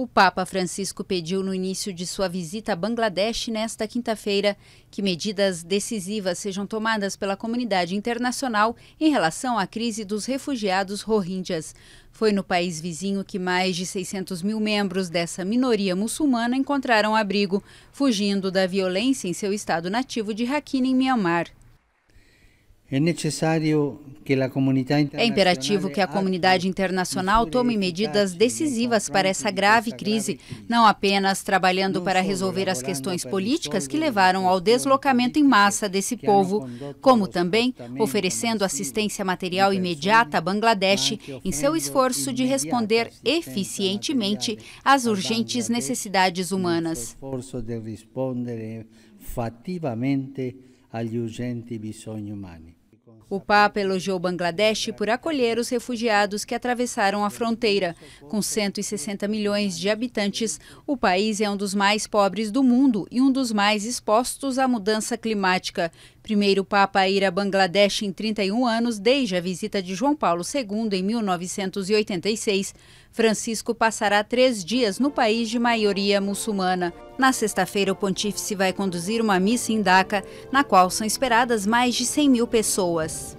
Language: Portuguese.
O Papa Francisco pediu no início de sua visita a Bangladesh nesta quinta-feira que medidas decisivas sejam tomadas pela comunidade internacional em relação à crise dos refugiados rohingyas. Foi no país vizinho que mais de 600 mil membros dessa minoria muçulmana encontraram abrigo, fugindo da violência em seu estado nativo de Rakhine, em Myanmar. É imperativo que a comunidade é internacional tome medidas decisivas para essa grave crise, não apenas trabalhando para resolver as questões políticas que levaram ao deslocamento em massa desse povo, como também oferecendo assistência material imediata a Bangladesh em seu esforço de responder eficientemente às urgentes necessidades humanas. bisogni umani. O Papa elogiou Bangladesh por acolher os refugiados que atravessaram a fronteira. Com 160 milhões de habitantes, o país é um dos mais pobres do mundo e um dos mais expostos à mudança climática. Primeiro Papa a ir a Bangladesh em 31 anos, desde a visita de João Paulo II em 1986, Francisco passará três dias no país de maioria muçulmana. Na sexta-feira, o pontífice vai conduzir uma missa em Daca, na qual são esperadas mais de 100 mil pessoas.